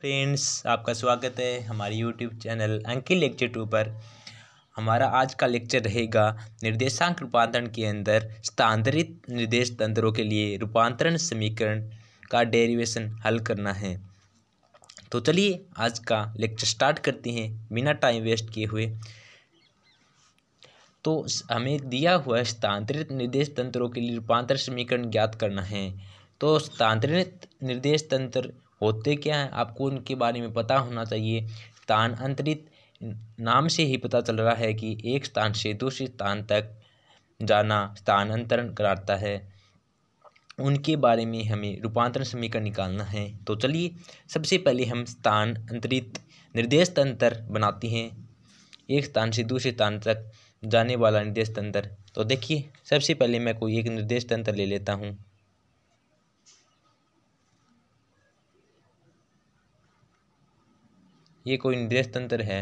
friends आपका स्वागत है हमारे यूट्यूब चैनल अंकिल लेक्चर टू पर हमारा आज का लेक्चर रहेगा निर्देशांक रूपांतरण के अंदर स्थानांतरित निर्देश तंत्रों के लिए रूपांतरण समीकरण का डेरिवेशन हल करना है तो चलिए आज का लेक्चर स्टार्ट करते हैं बिना टाइम वेस्ट किए हुए तो हमें दिया हुआ स्थानांतरित निर्देश तंत्रों के लिए रूपांतरण समीकरण ज्ञात करना है तो स्थानांतरित निर्देश तंत्र होते क्या हैं आपको उनके बारे में पता होना चाहिए स्थान अंतरित नाम से ही पता चल रहा है कि एक स्थान से दूसरे स्थान तक जाना स्थानांतरण कराता है उनके बारे में हमें रूपांतरण समीकरण निकालना है तो चलिए सबसे पहले हम स्थान अंतरित निर्देश तंत्र बनाते हैं एक स्थान से दूसरे स्थान तक जाने वाला निर्देश तंत्र तो देखिए सबसे पहले मैं कोई एक निर्देश तंत्र ले लेता हूँ ये कोई निर्देश तंत्र है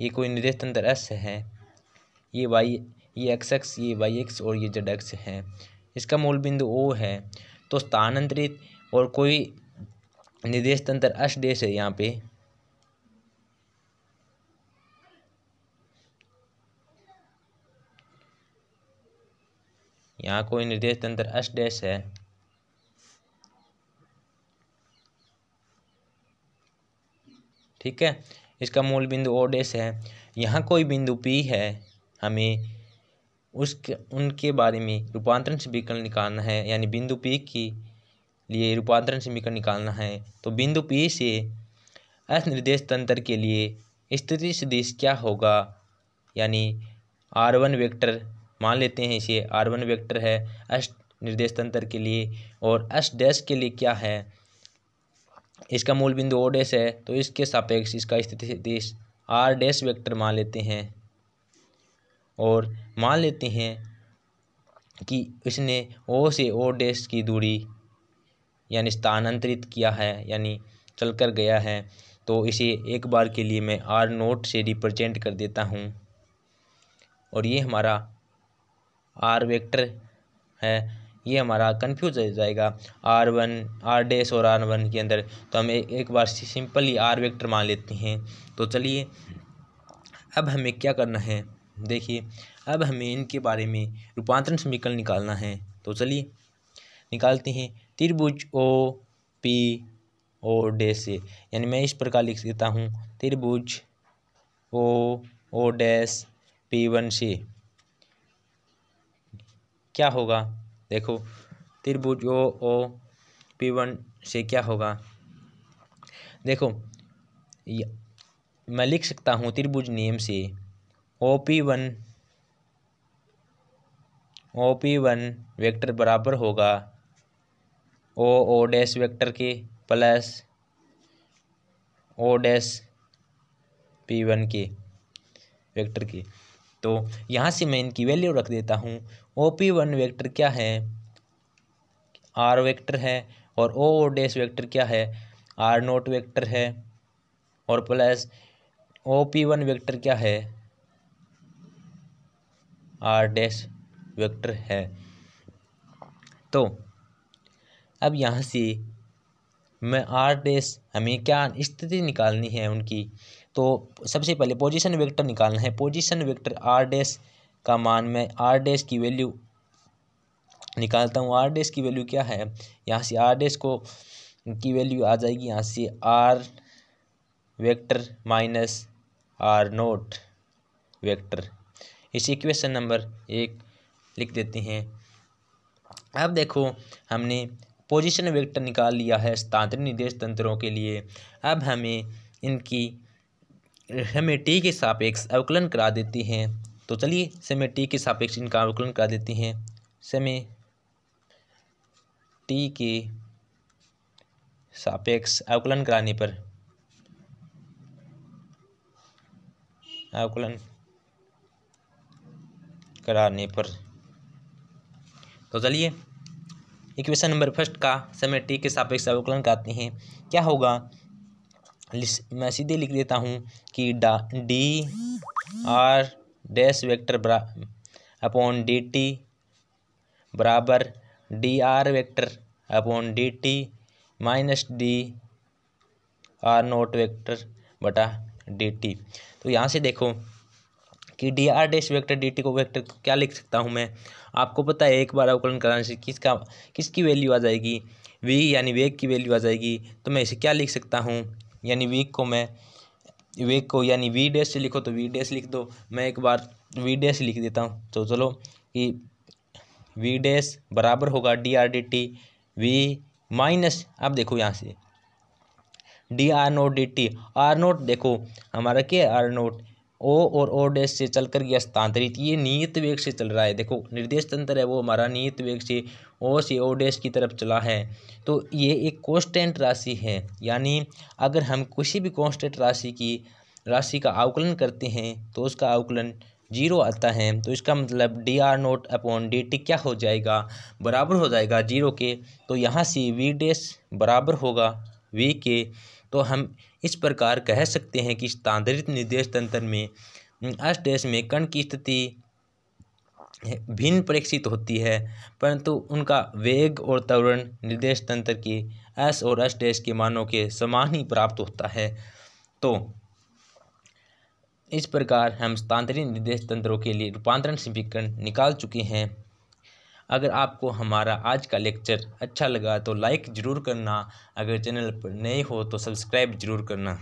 ये कोई निर्देश तंत्र एस है ये वाई ये एक्स एक्स ये वाई एक्स और ये जेड एक्स है इसका मूल बिंदु ओ है तो स्थानांतरित और कोई निर्देश तंत्र एस देश है यहाँ पे यहाँ कोई निर्देश तंत्र एस डैश है ठीक है इसका मूल बिंदु ओ डैश है यहाँ कोई बिंदु पी है हमें उसके उनके बारे में रूपांतरण समीकरण निकालना है यानी बिंदु पी के लिए रूपांतरण समीकरण निकालना है तो बिंदु पी से एस निर्देश तंत्र के लिए स्थिति सदिश क्या होगा यानी आर वन वेक्टर मान लेते हैं इसे आर वन वेक्टर है एस निर्देश तंत्र के लिए और एस डैश के लिए क्या है इसका मूल बिंदु ओ डैश है तो इसके सापेक्ष इसका स्थिति देश आर डैश वेक्टर मान लेते हैं और मान लेते हैं कि इसने ओ से ओ डैश की दूरी यानी स्थानांतरित किया है यानी चल कर गया है तो इसे एक बार के लिए मैं आर नोट से रिप्रेजेंट कर देता हूँ और ये हमारा आर वेक्टर है ये हमारा कन्फ्यूज हो जाएगा आर वन आर डेस और आर वन के अंदर तो हम एक बार सिंपली आर वेक्टर मान लेते हैं तो चलिए अब हमें क्या करना है देखिए अब हमें इनके बारे में रूपांतरण समीकरण निकालना है तो चलिए निकालते हैं त्रिभुज ओ पी ओ डैश से यानी मैं इस प्रकार लिख देता हूँ त्रिभुज O O dash P one से क्या होगा देखो त्रिभुज ओ ओ पी वन से क्या होगा देखो मैं लिख सकता हूँ त्रिभुज नियम से O P one O P one vector बराबर होगा ओ ओ डैश वेक्टर के plus O dash P one के वेक्टर के तो यहाँ से मैं इनकी वैल्यू रख देता हूँ ओ पी वन वेक्टर क्या है आर वेक्टर है और ओ ओ डैश वेक्टर क्या है आर नोट वेक्टर है और plus O P one vector क्या है आर डैश वेक्टर है तो अब यहाँ से मैं आर डैश हमें क्या स्थिति निकालनी है उनकी तो सबसे पहले पोजीशन वेक्टर निकालना है पोजीशन वेक्टर आर डैश का मान मैं आर डैश की वैल्यू निकालता हूँ आर डैश की वैल्यू क्या है यहाँ से आर डैश को की वैल्यू आ जाएगी यहाँ से R vector minus R naught vector इस इक्वेशन नंबर एक लिख देते हैं अब देखो हमने पोजीशन वेक्टर निकाल लिया है स्थानांतरित निर्देश तंत्रों के लिए अब हमें इनकी हमें टी के सापेक्ष अवकलन करा देती हैं तो चलिए समय टी के सापेक्ष इनका अवकलन कर देते हैं समय टी के सापेक्ष अवकलन कराने पर अवकलन कराने पर तो चलिए इक्वेशन नंबर फर्स्ट का समय टी के सापेक्ष अवकलन कराते हैं क्या होगा मैं सीधे लिख देता हूँ कि डा डी आर डैश वेक्टर बरा अपॉन डी टी बराबर D R vector upon D T minus D R naught vector बटा डी टी तो यहाँ से देखो कि D R dash vector D T को वैक्टर क्या लिख सकता हूँ मैं आपको पता है एक बार अवकलन कराने से किसका किसकी वैल्यू आ जाएगी वी यानी वेग की वैल्यू आ जाएगी तो मैं इसे क्या लिख सकता हूँ यानी वीक को मैं वेक को यानी वी डैश से लिखो तो वी डैश लिख दो मैं एक बार वी डैश लिख देता हूँ तो चलो कि वी डैश बराबर होगा D R D T V minus आप देखो यहाँ से D R naught D T R naught देखो हमारा क्या है आर नोट ओ और ओ डैश से चलकर गया स्थानांतरित ये नियत वेग से चल रहा है देखो निर्देश तंत्र है वो हमारा नियत वेग से ओ से ओ डैश की तरफ चला है तो ये एक कॉन्स्टेंट राशि है यानी अगर हम किसी भी कॉन्स्टेंट राशि की राशि का आवकलन करते हैं तो उसका आवकलन जीरो आता है तो इसका मतलब D R naught upon D T क्या हो जाएगा बराबर हो जाएगा जीरो के तो यहाँ से वी डैश बराबर होगा वी के तो हम इस प्रकार कह सकते हैं कि स्थानांतरित निर्देश तंत्र में अष्टेश में कण की स्थिति भिन्न परीक्षित होती है परंतु उनका वेग और तवरण निर्देश तंत्र की एस और अष्टेश के मानों के समान ही प्राप्त होता है तो इस प्रकार हम स्थानांतरित निर्देश तंत्रों के लिए रूपांतरण समीकरण निकाल चुके हैं अगर आपको हमारा आज का लेक्चर अच्छा लगा तो लाइक ज़रूर करना अगर चैनल पर नए हो तो सब्सक्राइब ज़रूर करना